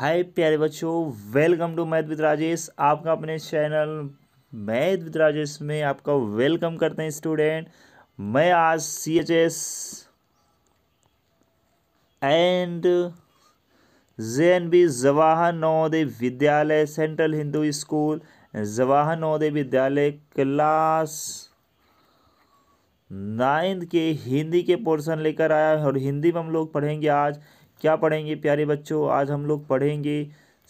हाय प्यारे बच्चों welcome to math with Rajesh आपका अपने चैनल मैथ विद राजेश में आपका वेलकम करते हैं स्टूडेंट मैं आज C H S and J N B Jawahar Navodaya Vidyalaya Central Hindu School Jawahar Navodaya Vidyalaya class ninth के हिंदी के पोर्शन लेकर आया और हिंदी में हम लोग पढ़ेंगे आज क्या पढ़ेंगे प्यारे बच्चों आज हम लोग पढ़ेंगे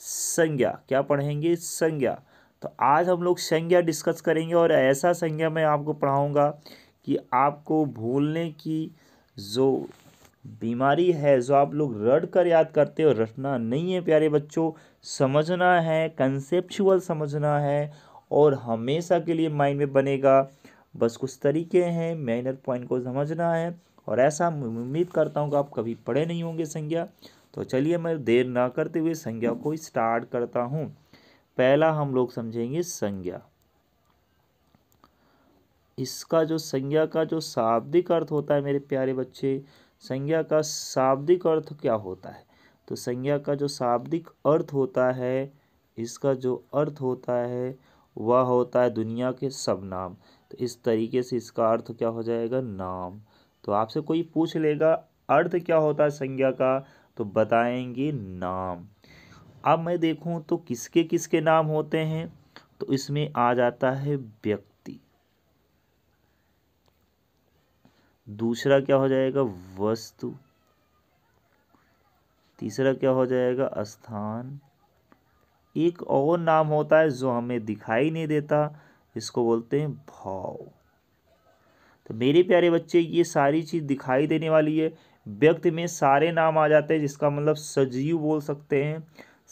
संज्ञा क्या पढ़ेंगे संज्ञा तो आज हम लोग संज्ञा डिस्कस करेंगे और ऐसा संज्ञा मैं आपको पढ़ाऊँगा कि आपको भूलने की जो बीमारी है जो आप लोग रट कर याद करते हो रटना नहीं है प्यारे बच्चों समझना है कंसेप्चुअल समझना है और हमेशा के लिए माइंड में बनेगा बस कुछ तरीके हैं माइनर पॉइंट को समझना है और ऐसा उम्मीद करता हूँ कि आप कभी पढ़े नहीं होंगे संज्ञा तो चलिए मैं देर ना करते हुए संज्ञा को स्टार्ट करता हूँ पहला हम लोग समझेंगे संज्ञा इसका जो संज्ञा का जो शाब्दिक अर्थ होता है मेरे प्यारे बच्चे संज्ञा का शाब्दिक अर्थ क्या होता है तो संज्ञा का जो शाब्दिक अर्थ होता है इसका जो अर्थ होता है वह होता है दुनिया के सब नाम तो इस तरीके से इसका अर्थ क्या हो जाएगा नाम तो आपसे कोई पूछ लेगा अर्थ क्या होता है संज्ञा का तो बताएंगे नाम अब मैं देखूं तो किसके किसके नाम होते हैं तो इसमें आ जाता है व्यक्ति दूसरा क्या हो जाएगा वस्तु तीसरा क्या हो जाएगा स्थान एक और नाम होता है जो हमें दिखाई नहीं देता इसको बोलते हैं भाव तो मेरे प्यारे बच्चे ये सारी चीज़ दिखाई देने वाली है व्यक्ति में सारे नाम आ जाते हैं जिसका मतलब सजीव बोल सकते हैं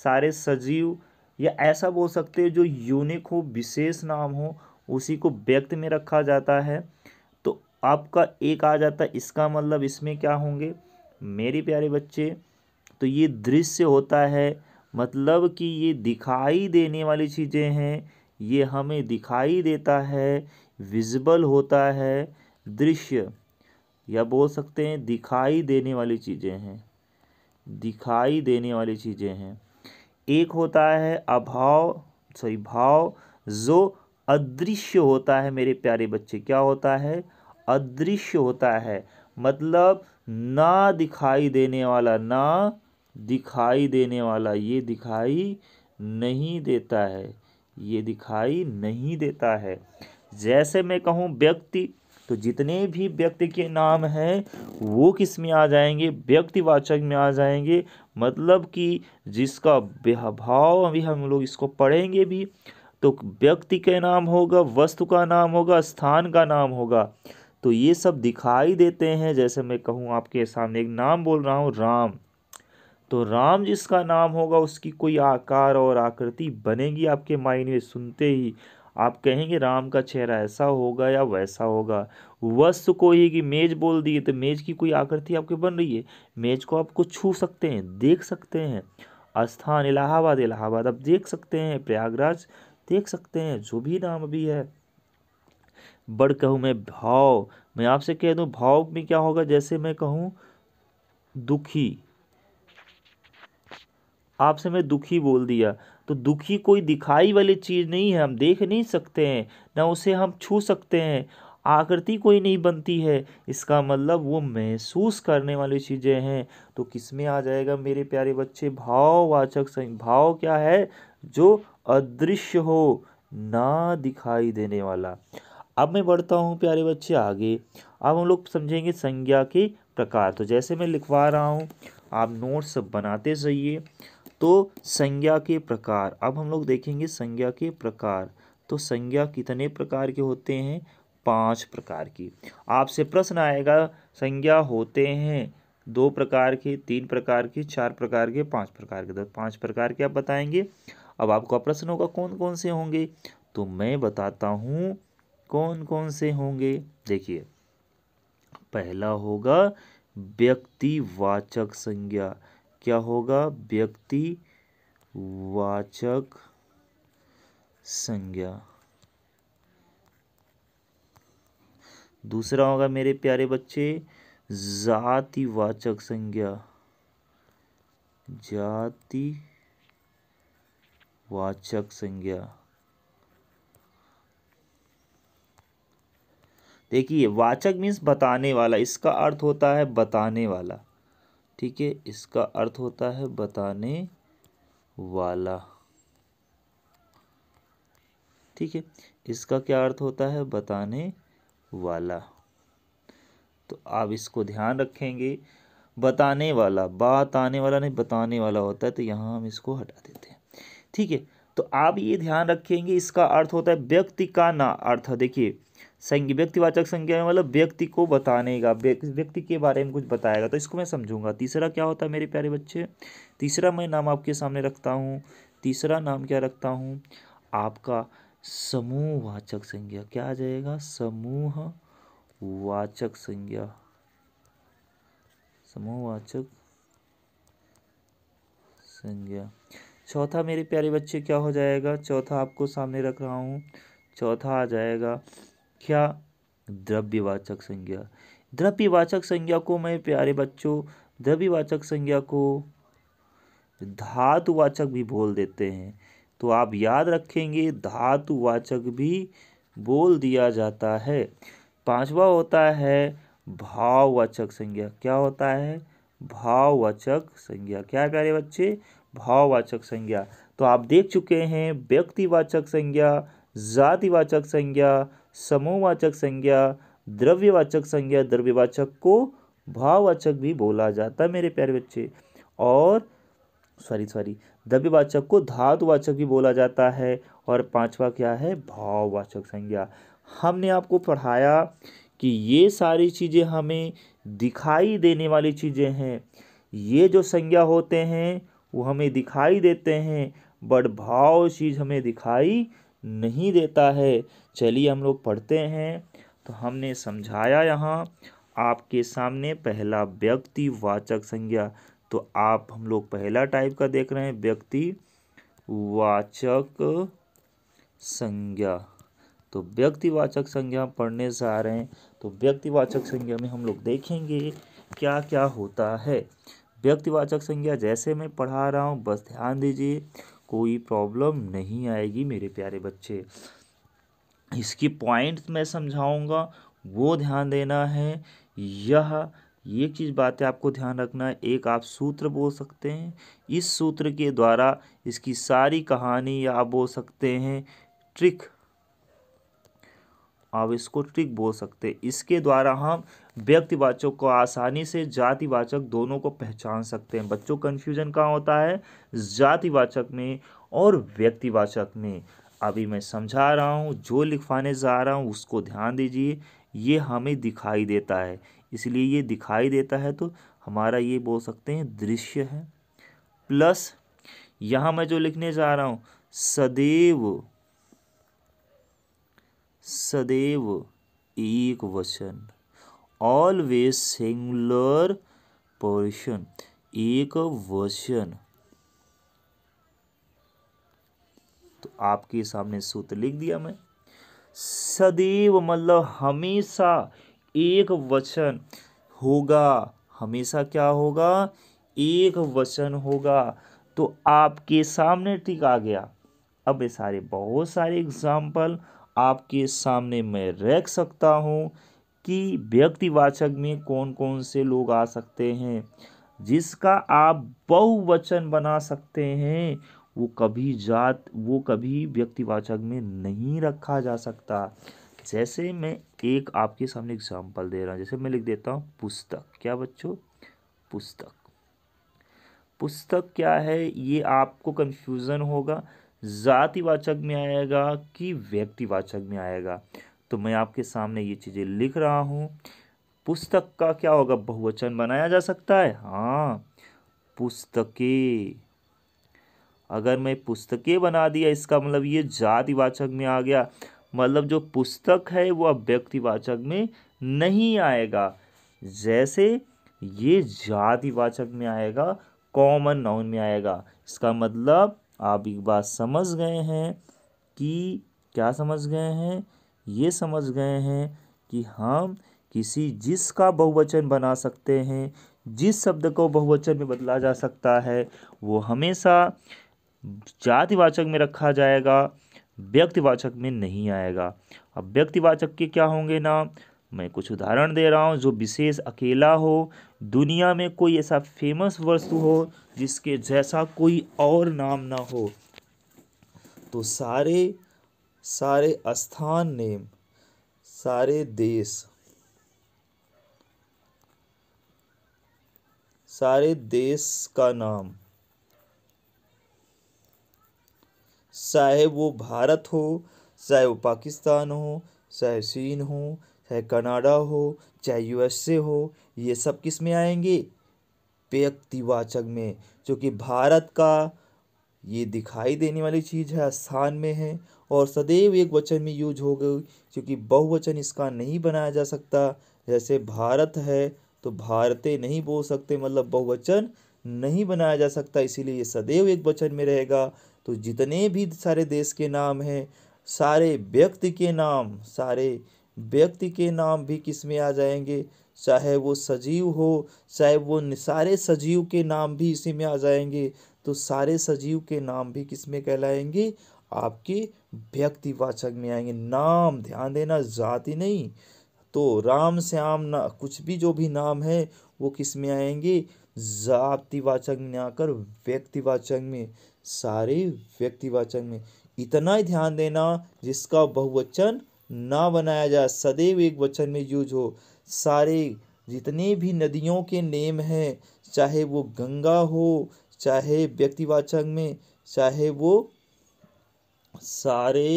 सारे सजीव या ऐसा बोल सकते हैं जो यूनिक हो विशेष नाम हो उसी को व्यक्त में रखा जाता है तो आपका एक आ जाता है इसका मतलब इसमें क्या होंगे मेरे प्यारे बच्चे तो ये दृश्य होता है मतलब कि ये दिखाई देने वाली चीज़ें हैं ये हमें दिखाई देता है विजिबल होता है दृश्य या बोल सकते हैं दिखाई देने वाली चीज़ें हैं दिखाई देने वाली चीज़ें हैं एक होता है अभाव सॉरी भाव जो अदृश्य होता है मेरे प्यारे बच्चे क्या होता है अदृश्य होता है मतलब ना दिखाई देने वाला ना दिखाई देने वाला ये दिखाई नहीं देता है ये दिखाई नहीं देता है जैसे मैं कहूँ व्यक्ति तो जितने भी व्यक्ति के नाम हैं वो किस में आ जाएंगे व्यक्तिवाचक में आ जाएंगे मतलब कि जिसका भाव अभी हम लोग इसको पढ़ेंगे भी तो व्यक्ति के नाम होगा वस्तु का नाम होगा स्थान का नाम होगा तो ये सब दिखाई देते हैं जैसे मैं कहूँ आपके सामने एक नाम बोल रहा हूँ राम तो राम जिसका नाम होगा उसकी कोई आकार और आकृति बनेगी आपके माइंड में सुनते ही आप कहेंगे राम का चेहरा ऐसा होगा या वैसा होगा वस्तु को ही कि मेज बोल दिए तो मेज की कोई आकृति आपके बन रही है मेज को आप कुछ छू सकते हैं देख सकते हैं स्थान इलाहाबाद इलाहाबाद आप देख सकते हैं प्रयागराज देख सकते हैं जो भी नाम अभी है बड़ कहूँ मैं भाव मैं आपसे कह दूँ भाव में क्या होगा जैसे मैं कहूँ दुखी आपसे मैं दुखी बोल दिया तो दुखी कोई दिखाई वाली चीज़ नहीं है हम देख नहीं सकते हैं ना उसे हम छू सकते हैं आकृति कोई नहीं बनती है इसका मतलब वो महसूस करने वाली चीज़ें हैं तो किस में आ जाएगा मेरे प्यारे बच्चे भाववाचक संज्ञा भाव क्या है जो अदृश्य हो ना दिखाई देने वाला अब मैं बढ़ता हूँ प्यारे बच्चे आगे अब हम लोग समझेंगे संज्ञा के प्रकार तो जैसे मैं लिखवा रहा हूँ आप नोट्स बनाते जाइए तो संज्ञा के प्रकार अब हम लोग देखेंगे संज्ञा के प्रकार तो संज्ञा कितने प्रकार के होते हैं पांच प्रकार की आपसे प्रश्न आएगा संज्ञा होते हैं दो प्रकार के तीन प्रकार के चार प्रकार के पांच प्रकार के दस तो पांच प्रकार के आप बताएंगे अब आपका प्रश्न होगा कौन कौन से होंगे तो मैं बताता हूँ कौन कौन से होंगे देखिए पहला होगा व्यक्तिवाचक संज्ञा क्या होगा व्यक्ति वाचक संज्ञा दूसरा होगा मेरे प्यारे बच्चे जाति वाचक संज्ञा जाति वाचक संज्ञा देखिए वाचक मीन्स बताने वाला इसका अर्थ होता है बताने वाला ठीक है इसका अर्थ होता है बताने वाला ठीक है इसका क्या अर्थ होता है बताने वाला तो आप इसको ध्यान रखेंगे बताने वाला बात आने वाला नहीं बताने वाला होता है तो यहाँ हम इसको हटा देते हैं ठीक है तो आप ये ध्यान रखेंगे इसका अर्थ होता है व्यक्ति का ना अर्थ देखिए संज्ञा व्यक्तिवाचक संज्ञा में मतलब व्यक्ति को बताने का व्यक्ति के बारे में कुछ बताएगा तो इसको मैं समझूंगा तीसरा क्या होता है मेरे प्यारे बच्चे तीसरा मैं नाम आपके सामने रखता हूँ तीसरा नाम क्या रखता हूँ आपका समूहवाचक संज्ञा क्या आ जाएगा समूह वाचक संज्ञा समूहवाचक संज्ञा चौथा मेरे प्यारे बच्चे क्या हो जाएगा चौथा आपको सामने रख रहा हूँ चौथा आ जाएगा क्या द्रव्यवाचक संज्ञा द्रव्यवाचक संज्ञा को मैं प्यारे बच्चों द्रव्यवाचक संज्ञा को धातुवाचक भी बोल देते हैं तो आप याद रखेंगे धातुवाचक भी बोल दिया जाता है पांचवा होता है भाववाचक संज्ञा क्या होता है भाववाचक संज्ञा क्या प्यारे बच्चे भाववाचक संज्ञा तो आप देख चुके हैं व्यक्तिवाचक संज्ञा जातिवाचक संज्ञा समूहवाचक संज्ञा द्रव्यवाचक संज्ञा द्रव्यवाचक को भाववाचक भी बोला जाता है मेरे प्यारे बच्चे और सॉरी सॉरी द्रव्यवाचक को धातुवाचक भी बोला जाता है और पांचवा क्या है भाववाचक संज्ञा हमने आपको पढ़ाया कि ये सारी चीज़ें हमें दिखाई देने वाली चीज़ें हैं ये जो संज्ञा होते हैं वो हमें दिखाई देते हैं बट भाव चीज़ हमें दिखाई नहीं देता है चलिए हम लोग पढ़ते हैं तो हमने समझाया यहाँ आपके सामने पहला व्यक्ति वाचक संज्ञा तो आप हम लोग पहला टाइप का देख रहे हैं व्यक्ति वाचक संज्ञा तो व्यक्तिवाचक संज्ञा पढ़ने से आ रहे हैं तो व्यक्तिवाचक संज्ञा में हम लोग देखेंगे क्या क्या होता है व्यक्तिवाचक संज्ञा जैसे मैं पढ़ा रहा हूँ बस ध्यान दीजिए कोई प्रॉब्लम नहीं आएगी मेरे प्यारे बच्चे इसकी पॉइंट्स मैं समझाऊंगा वो ध्यान देना है यह ये चीज़ बातें आपको ध्यान रखना है एक आप सूत्र बोल सकते हैं इस सूत्र के द्वारा इसकी सारी कहानी आप बोल सकते हैं ट्रिक आप इसको ट्रिक बोल सकते इसके द्वारा हम व्यक्तिवाचक को आसानी से जातिवाचक दोनों को पहचान सकते हैं बच्चों कन्फ्यूजन कहाँ होता है जातिवाचक में और व्यक्तिवाचक में अभी मैं समझा रहा हूँ जो लिखवाने जा रहा हूँ उसको ध्यान दीजिए ये हमें दिखाई देता है इसलिए ये दिखाई देता है तो हमारा ये बोल सकते हैं दृश्य है प्लस यहाँ मैं जो लिखने जा रहा हूँ सदैव सदैव एक वचन ऑलवेज सिंगुलर पर्सन एक वचन तो आपके सामने सूत्र लिख दिया मैं सदैव मतलब हमेशा एक वचन होगा हमेशा क्या होगा एक वचन होगा तो आपके सामने ठीक आ गया अब ये सारे बहुत सारे एग्जाम्पल आपके सामने मैं रख सकता हूँ कि व्यक्तिवाचक में कौन कौन से लोग आ सकते हैं जिसका आप बहुवचन बना सकते हैं वो कभी जात वो कभी व्यक्तिवाचक में नहीं रखा जा सकता जैसे मैं एक आपके सामने एग्जाम्पल दे रहा हूँ जैसे मैं लिख देता हूँ पुस्तक क्या बच्चों पुस्तक पुस्तक क्या है ये आपको कन्फ्यूज़न होगा ज़ातिवाचक में आएगा कि व्यक्तिवाचक में आएगा तो मैं आपके सामने ये चीज़ें लिख रहा हूँ पुस्तक का क्या होगा बहुवचन बनाया जा सकता है हाँ पुस्तके अगर मैं पुस्तके बना दिया इसका मतलब ये जातिवाचक में आ गया मतलब जो पुस्तक है वो अब व्यक्तिवाचक में नहीं आएगा जैसे ये जातिवाचक में आएगा कॉमन नाउन में आएगा इसका मतलब आप एक बात समझ गए हैं कि क्या समझ गए हैं ये समझ गए हैं कि हम किसी जिस का बहुवचन बना सकते हैं जिस शब्द को बहुवचन में बदला जा सकता है वो हमेशा जातिवाचक में रखा जाएगा व्यक्तिवाचक में नहीं आएगा अब व्यक्तिवाचक के क्या होंगे नाम मैं कुछ उदाहरण दे रहा हूँ जो विशेष अकेला हो दुनिया में कोई ऐसा फेमस वस्तु हो जिसके जैसा कोई और नाम ना हो तो सारे सारे स्थान नेम सारे देश सारे देश का नाम चाहे वो भारत हो चाहे वो पाकिस्तान हो चाहे चीन हो चाहे कनाडा हो चाहे यूएसए हो ये सब किस में आएंगे व्यक्तिवाचक में जो कि भारत का ये दिखाई देने वाली चीज़ है स्थान में है और सदैव एक वचन में यूज हो गई क्योंकि बहुवचन इसका नहीं बनाया जा सकता जैसे भारत है तो भारते नहीं बोल सकते मतलब बहुवचन नहीं बनाया जा सकता इसीलिए ये सदैव एक वचन में रहेगा तो जितने भी सारे देश के नाम हैं सारे व्यक्ति के नाम सारे व्यक्ति के नाम भी किस में आ जाएंगे चाहे वो सजीव हो चाहे वो सारे सजीव के नाम भी इसी में आ जाएंगे तो सारे सजीव के नाम भी किस में कहलाएंगे आपके व्यक्तिवाचक में आएंगे नाम ध्यान देना जाति नहीं तो राम श्याम ना कुछ भी जो भी नाम है वो किस में आएंगे जातिवाचक में आकर व्यक्तिवाचक में सारे व्यक्तिवाचक में इतना ही ध्यान देना जिसका बहुवचन ना बनाया जाए सदैव एक वचन में यूज हो सारे जितने भी नदियों के नेम हैं चाहे वो गंगा हो चाहे व्यक्तिवाचक में चाहे वो सारे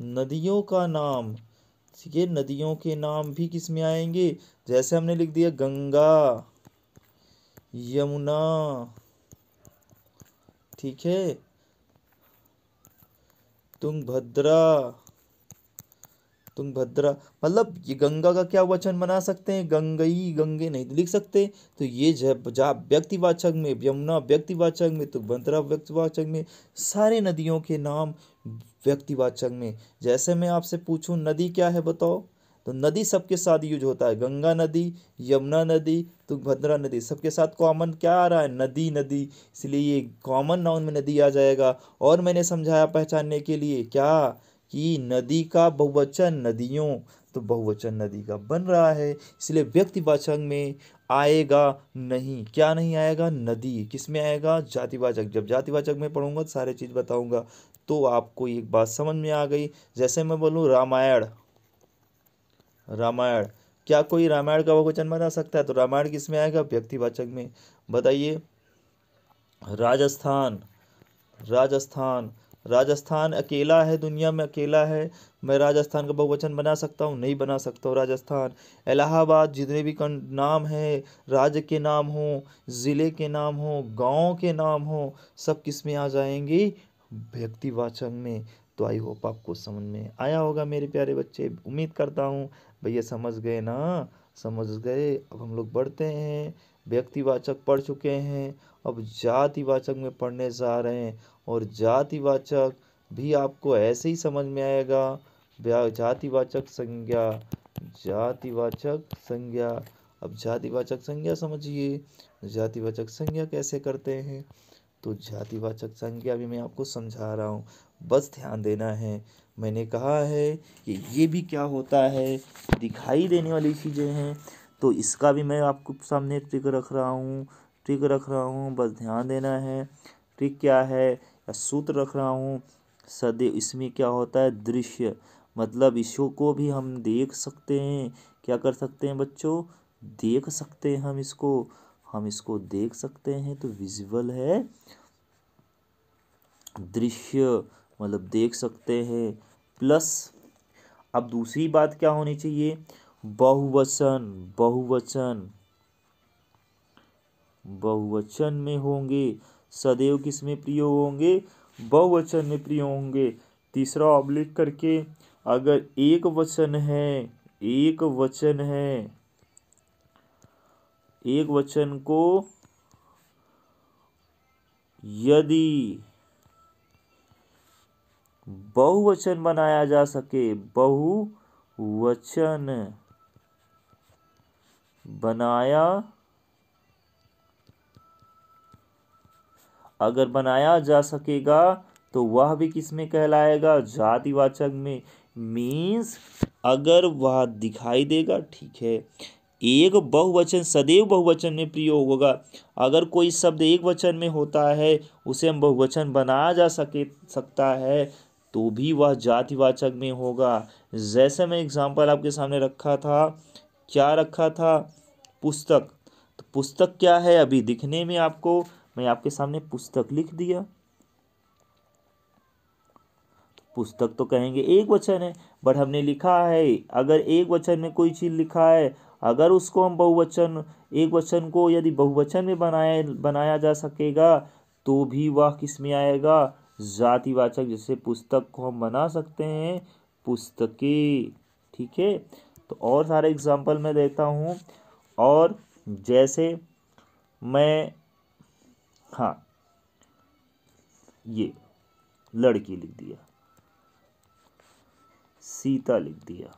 नदियों का नाम ठीक है नदियों के नाम भी किस में आएंगे जैसे हमने लिख दिया गंगा यमुना ठीक है तुंगभद्रा तुंगभद्रा मतलब ये गंगा का क्या वचन बना सकते हैं गंगई गंगे नहीं तो लिख सकते तो ये जब जा व्यक्तिवाचक में यमुना व्यक्तिवाचक में तुंगभद्रा तो व्यक्तिवाचक में सारे नदियों के नाम व्यक्तिवाचक में जैसे मैं आपसे पूछूं नदी क्या है बताओ तो नदी सबके साथ यूज होता है गंगा नदी यमुना नदी तुंगभद्रा नदी सबके साथ कॉमन क्या आ रहा है नदी नदी इसलिए ये कॉमन नाउन में नदी आ जाएगा और मैंने समझाया पहचानने के लिए क्या कि नदी का बहुवचन नदियों तो बहुवचन नदी का बन रहा है इसलिए व्यक्तिवाचक में आएगा नहीं क्या नहीं आएगा नदी किस में आएगा जातिवाचक जब जातिवाचक में पढ़ूंगा तो सारे चीज़ बताऊंगा तो आपको एक बात समझ में आ गई जैसे मैं बोलूँ रामायण रामायण क्या कोई रामायण का बहुवचन बना सकता है तो रामायण किस में आएगा व्यक्तिवाचक में बताइए राजस्थान राजस्थान राजस्थान अकेला है दुनिया में अकेला है मैं राजस्थान का बहुवचन बना सकता हूँ नहीं बना सकता हूँ राजस्थान इलाहाबाद जितने भी नाम हैं राज्य के नाम हों ज़िले के नाम हों गांव के नाम हों सब किस में आ जाएंगे व्यक्तिवाचक में तो आई होप आपको समझ में आया होगा मेरे प्यारे बच्चे उम्मीद करता हूँ भैया समझ गए ना समझ गए अब हम लोग बढ़ते हैं व्यक्तिवाचक पढ़ चुके हैं अब जातिवाचक में पढ़ने जा रहे हैं और जातिवाचक भी आपको ऐसे ही समझ में आएगा जातिवाचक संज्ञा जातिवाचक संज्ञा अब जातिवाचक संज्ञा समझिए जातिवाचक संज्ञा कैसे करते हैं तो जातिवाचक संज्ञा भी मैं आपको समझा रहा हूँ बस ध्यान देना है मैंने कहा है कि ये भी क्या होता है दिखाई देने वाली चीज़ें हैं तो इसका भी मैं आपको सामने ट्रिक रख रहा हूँ ट्रिक रख रहा हूँ बस ध्यान देना है ट्रिक क्या है या सूत्र रख रहा हूँ सदैव इसमें क्या होता है दृश्य मतलब इसो को भी हम देख सकते हैं क्या कर सकते हैं बच्चों देख सकते हैं हम इसको हम इसको देख सकते हैं तो विजुअल है दृश्य मतलब देख सकते हैं प्लस अब दूसरी बात क्या होनी चाहिए बहुवचन बहुवचन बहुवचन में होंगे सदैव किस में प्रयोग होंगे बहुवचन में प्रयोग होंगे तीसरा ऑब्लिक करके अगर एक वचन है एक वचन है एक वचन को यदि बहुवचन बनाया जा सके बहुवचन बनाया अगर बनाया जा सकेगा तो वह भी किस में कहलाएगा जातिवाचक में मीन्स अगर वह दिखाई देगा ठीक है एक बहुवचन सदैव बहुवचन में प्रयोग होगा अगर कोई शब्द एक वचन में होता है उसे हम बहुवचन बनाया जा सके सकता है तो भी वह जातिवाचक में होगा जैसे मैं एग्ज़ाम्पल आपके सामने रखा था क्या रखा था पुस्तक तो पुस्तक क्या है अभी दिखने में आपको मैं आपके सामने पुस्तक लिख दिया तो पुस्तक तो कहेंगे एक वचन है बट हमने लिखा है अगर एक वचन में कोई चीज़ लिखा है अगर उसको हम बहुवचन एक वचन को यदि बहुवचन में बनाया बनाया जा सकेगा तो भी वह किस में आएगा जातिवाचक जैसे पुस्तक को हम बना सकते हैं पुस्तके ठीक है तो और सारे एग्जाम्पल मैं देता हूँ और जैसे मैं हाँ ये लड़की लिख दिया सीता लिख दिया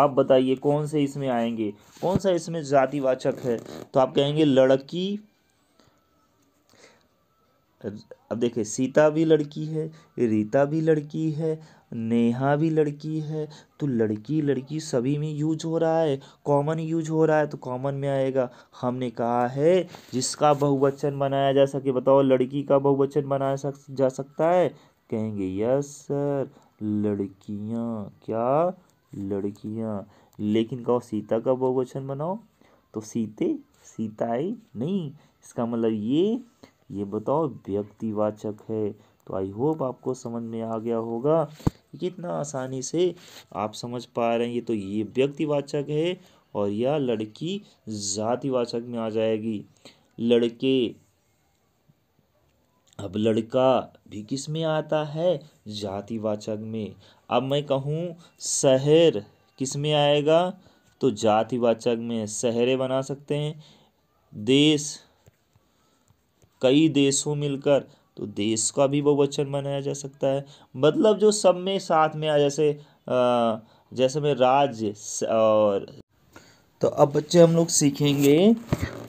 आप बताइए कौन से इसमें आएंगे कौन सा इसमें जातिवाचक है तो आप कहेंगे लड़की अब देखिए सीता भी लड़की है रीता भी लड़की है नेहा भी लड़की है तो लड़की लड़की सभी में यूज हो रहा है कॉमन यूज हो रहा है तो कॉमन में आएगा हमने कहा है जिसका बहुवचन बनाया जा सके बताओ लड़की का बहुवचन बनाया सक, जा सकता है कहेंगे यस सर लड़कियाँ क्या लड़कियाँ लेकिन कहो सीता का बहुवचन बनाओ तो सीते सीताई नहीं इसका मतलब ये ये बताओ व्यक्तिवाचक है तो आई होप आपको समझ में आ गया होगा कितना आसानी से आप समझ पा रहे हैं ये तो ये व्यक्तिवाचक है और यह लड़की जातिवाचक में आ जाएगी लड़के अब लड़का भी किस में आता है जातिवाचक में अब मैं कहूँ शहर किस में आएगा तो जातिवाचक में शहरे बना सकते हैं देश कई देशों मिलकर तो देश का भी बहुवचन बनाया जा सकता है मतलब जो सब में साथ में आ जैसे जैसे में राज्य और तो अब बच्चे हम लोग सीखेंगे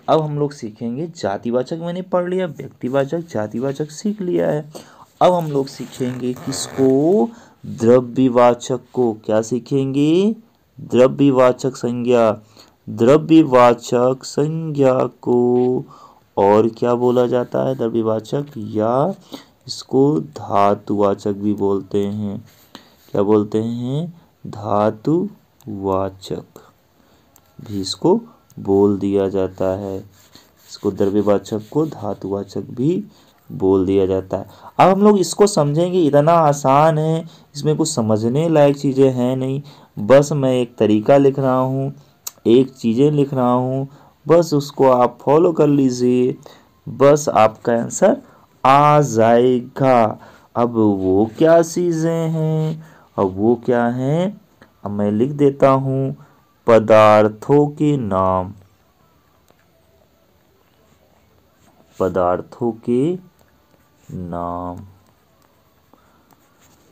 अब हम लोग सीखेंगे जातिवाचक मैंने पढ़ लिया व्यक्तिवाचक जातिवाचक सीख लिया है अब हम लोग सीखेंगे किसको द्रव्यवाचक को क्या सीखेंगे द्रव्यवाचक संज्ञा द्रव्यवाचक संज्ञा को और क्या बोला जाता है द्रव्यवाचक या इसको धातुवाचक भी बोलते हैं क्या बोलते हैं धातुवाचक भी इसको बोल दिया जाता है इसको द्रव्यवाचक को धातुवाचक भी बोल दिया जाता है अब हम लोग इसको समझेंगे इतना आसान है इसमें कुछ समझने लायक चीज़ें हैं नहीं बस मैं एक तरीका लिख रहा हूँ एक चीज़ें लिख रहा हूँ बस उसको आप फॉलो कर लीजिए बस आपका आंसर आ जाएगा अब वो क्या चीज़ें हैं अब वो क्या हैं अब मैं लिख देता हूँ पदार्थों के नाम पदार्थों के नाम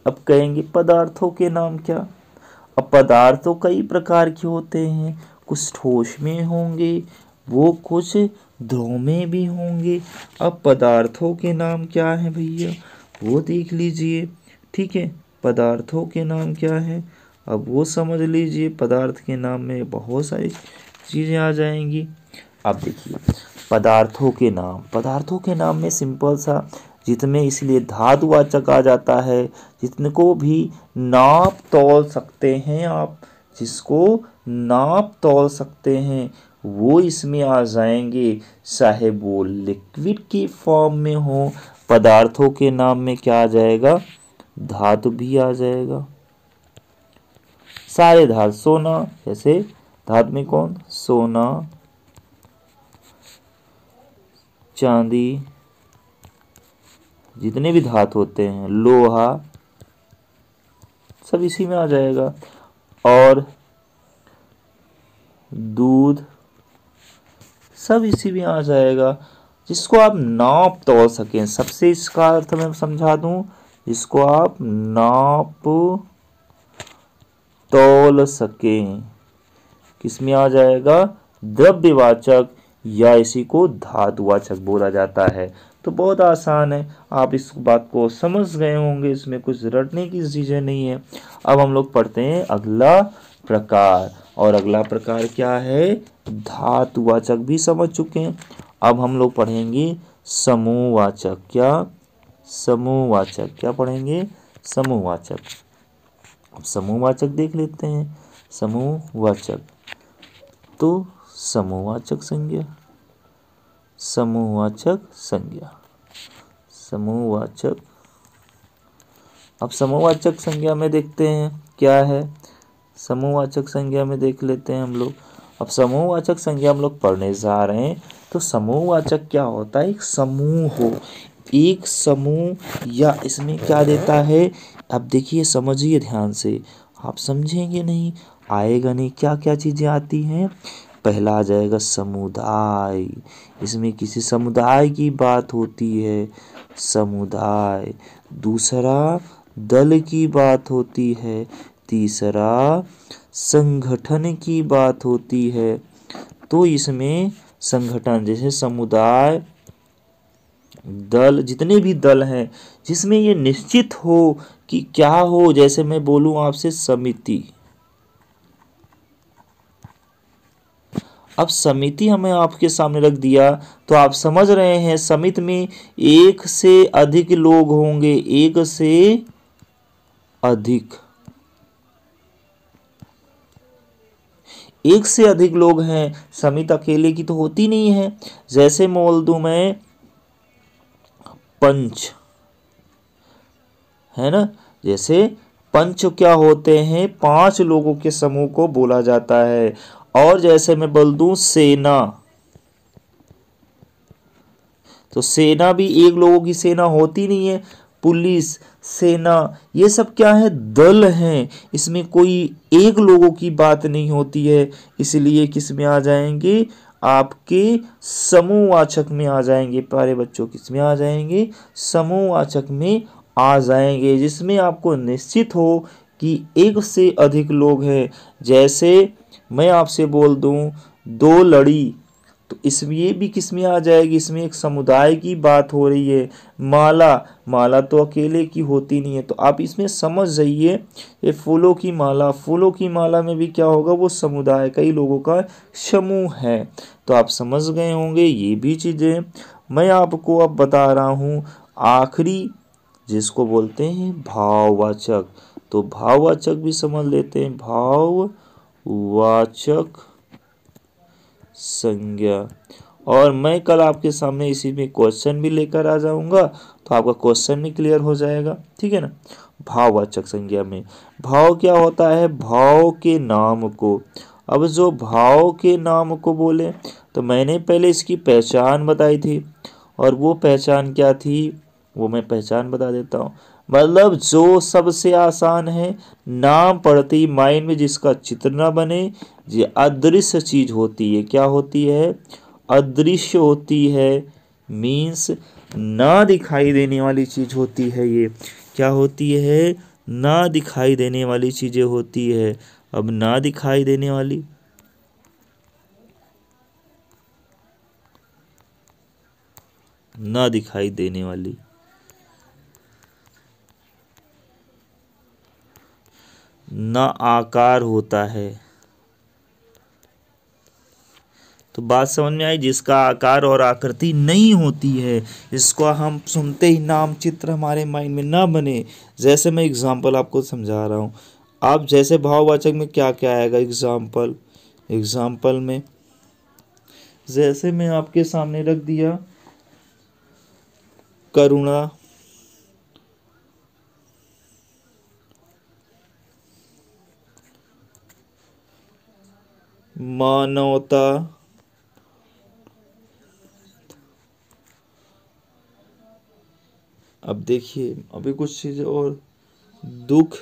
अब कहेंगे पदार्थों के नाम क्या अब पदार्थों कई प्रकार के होते हैं कुछ ठोस में होंगे वो कुछ द्रव में भी होंगे अब पदार्थों के नाम क्या हैं भैया वो देख लीजिए ठीक है पदार्थों के नाम क्या है अब वो समझ लीजिए पदार्थ के नाम में बहुत सारी चीज़ें आ जाएंगी अब देखिए पदार्थों के नाम पदार्थों के नाम में सिंपल सा जितने इसलिए धातुवाचक आ जाता है जितने को भी नाप तोल सकते हैं आप जिसको नाप तोल सकते हैं वो इसमें आ जाएंगे चाहे वो लिक्विड की फॉर्म में हो पदार्थों के नाम में क्या आ जाएगा धातु भी आ जाएगा सारे धातु सोना जैसे धातु में कौन सोना चांदी जितने भी धातु होते हैं लोहा सब इसी में आ जाएगा और दूध सब इसी में आ जाएगा जिसको आप नाप तोल सकें सबसे इसका अर्थ मैं समझा दूं जिसको आप नाप तोल सकें किस में आ जाएगा द्रव्यवाचक या इसी को धातुवाचक बोला जाता है तो बहुत आसान है आप इस बात को समझ गए होंगे इसमें कुछ रटने की चीज़ें नहीं है अब हम लोग पढ़ते हैं अगला प्रकार और अगला प्रकार क्या है धातुवाचक भी समझ चुके हैं अब हम लोग पढ़ेंगे समूहवाचक क्या समूहवाचक क्या पढ़ेंगे समूहवाचक अब समूहवाचक देख लेते हैं समूहवाचक तो समूहवाचक संज्ञा समूहवाचक संज्ञा समूहवाचक अब समूहवाचक संज्ञा में देखते हैं क्या है समूहवाचक संज्ञा में देख लेते हैं हम लोग अब समूहवाचक संज्ञा हम लोग पढ़ने जा रहे हैं तो समूहवाचक क्या होता है एक समूह हो एक समूह या इसमें क्या देता है अब देखिए समझिए ध्यान से आप समझेंगे नहीं आएगा नहीं क्या क्या चीज़ें आती हैं पहला आ जाएगा समुदाय इसमें किसी समुदाय की बात होती है समुदाय दूसरा दल की बात होती है तीसरा संगठन की बात होती है तो इसमें संगठन जैसे समुदाय दल जितने भी दल हैं जिसमें ये निश्चित हो कि क्या हो जैसे मैं बोलूं आपसे समिति अब समिति हमें आपके सामने रख दिया तो आप समझ रहे हैं समिति में एक से अधिक लोग होंगे एक से अधिक एक से अधिक लोग हैं समित अकेले की तो होती नहीं है जैसे मोल दू मैं पंच है ना जैसे पंच क्या होते हैं पांच लोगों के समूह को बोला जाता है और जैसे मैं बोल दू सेना तो सेना भी एक लोगों की सेना होती नहीं है पुलिस सेना ये सब क्या है दल हैं इसमें कोई एक लोगों की बात नहीं होती है इसलिए किस में आ जाएंगे आपके समूहवाचक में आ जाएंगे प्यारे बच्चों किस में आ जाएंगे समूहवाचक में आ जाएंगे जिसमें आपको निश्चित हो कि एक से अधिक लोग हैं जैसे मैं आपसे बोल दूं दो लड़ी तो इसमें ये भी किसमें आ जाएगी इसमें एक समुदाय की बात हो रही है माला माला तो अकेले की होती नहीं है तो आप इसमें समझ जाइए ये फूलों की माला फूलों की माला में भी क्या होगा वो समुदाय कई लोगों का समूह है तो आप समझ गए होंगे ये भी चीज़ें मैं आपको अब बता रहा हूँ आखिरी जिसको बोलते हैं भाववाचक तो भाववाचक भी समझ लेते हैं भाववाचक संज्ञा और मैं कल आपके सामने इसी में क्वेश्चन भी लेकर आ जाऊंगा तो आपका क्वेश्चन भी क्लियर हो जाएगा ठीक है ना भाववाचक संज्ञा में भाव क्या होता है भाव के नाम को अब जो भाव के नाम को बोले तो मैंने पहले इसकी पहचान बताई थी और वो पहचान क्या थी वो मैं पहचान बता देता हूँ मतलब जो सबसे आसान है नाम पढ़ते ही माइंड में जिसका चित्र ना बने ये अदृश्य चीज़ होती है क्या होती है अदृश्य होती है मीन्स ना दिखाई देने वाली चीज़ होती है ये क्या होती है ना दिखाई देने वाली चीज़ें होती है अब ना दिखाई देने वाली ना दिखाई देने वाली न आकार होता है तो बात समझ में आई जिसका आकार और आकृति नहीं होती है इसको हम सुनते ही नाम चित्र हमारे माइंड में ना बने जैसे मैं एग्ज़ाम्पल आपको समझा रहा हूँ आप जैसे भाववाचक में क्या क्या आएगा एग्ज़ाम्पल एग्ज़ाम्पल में जैसे मैं आपके सामने रख दिया करुणा मानवता अब देखिए अभी कुछ चीज़ें और दुख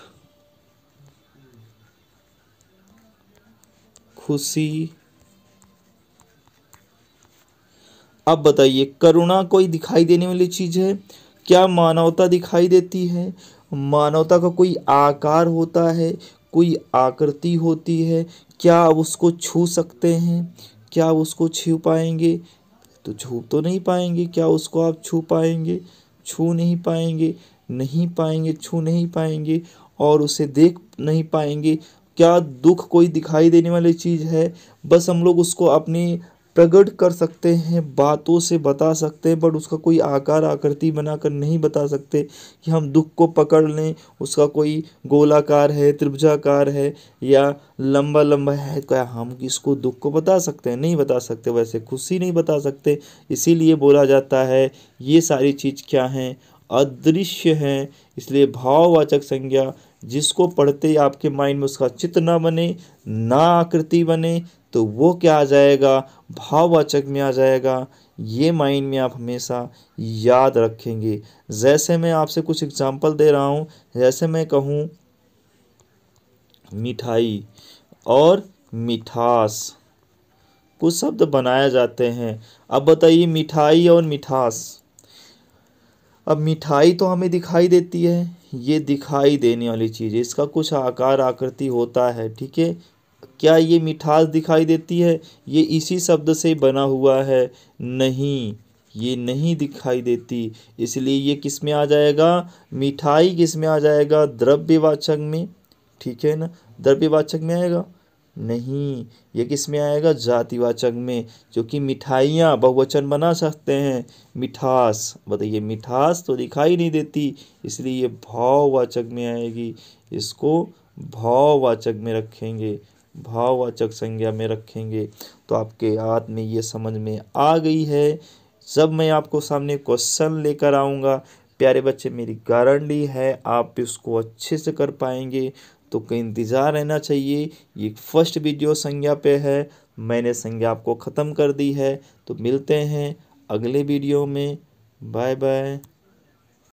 खुशी अब बताइए करुणा कोई दिखाई देने वाली चीज है क्या मानवता दिखाई देती है मानवता का कोई आकार होता है कोई आकृति होती है क्या उसको छू सकते हैं क्या उसको छू पाएंगे तो छू तो नहीं पाएंगे क्या उसको आप छू पाएंगे छू नहीं पाएंगे नहीं पाएंगे छू नहीं पाएंगे और उसे देख नहीं पाएंगे क्या दुख कोई दिखाई देने वाली चीज़ है बस हम लोग उसको अपनी प्रकट कर सकते हैं बातों से बता सकते हैं बट उसका कोई आकार आकृति बनाकर नहीं बता सकते कि हम दुख को पकड़ लें उसका कोई गोलाकार है त्रिभुजाकार है या लंबा लंबा है क्या तो हम इसको दुख को बता सकते हैं नहीं बता सकते वैसे खुशी नहीं बता सकते इसीलिए बोला जाता है ये सारी चीज़ क्या हैं अदृश्य हैं इसलिए भाववाचक संज्ञा जिसको पढ़ते आपके माइंड में उसका चित्र ना बने ना आकृति बने तो वो क्या आ जाएगा भाववाचक में आ जाएगा ये माइंड में आप हमेशा याद रखेंगे जैसे मैं आपसे कुछ एग्जांपल दे रहा हूँ जैसे मैं कहूँ मिठाई और मिठास कुछ शब्द बनाए जाते हैं अब बताइए मिठाई और मिठास अब मिठाई तो हमें दिखाई देती है ये दिखाई देने वाली चीज़ है इसका कुछ आकार आकृति होता है ठीक है क्या ये मिठास दिखाई देती है ये इसी शब्द से बना हुआ है नहीं ये नहीं दिखाई देती इसलिए ये किस में आ जाएगा मिठाई किस में आ जाएगा द्रव्यवाचक में ठीक है ना द्रव्यवाचक में आएगा नहीं ये किस में आएगा जातिवाचक में जो कि मिठाइयाँ बहुवचन बना सकते हैं मिठास बताइए मिठास तो दिखाई नहीं देती इसलिए ये भाववाचक में आएगी इसको भाववाचक में रखेंगे भाववाचक संज्ञा में रखेंगे तो आपके हाथ में ये समझ में आ गई है जब मैं आपको सामने क्वेश्चन लेकर आऊँगा प्यारे बच्चे मेरी गारंटी है आप इसको अच्छे से कर पाएंगे तो इंतज़ार रहना चाहिए ये फर्स्ट वीडियो संज्ञा पे है मैंने संज्ञा आपको ख़त्म कर दी है तो मिलते हैं अगले वीडियो में बाय बाय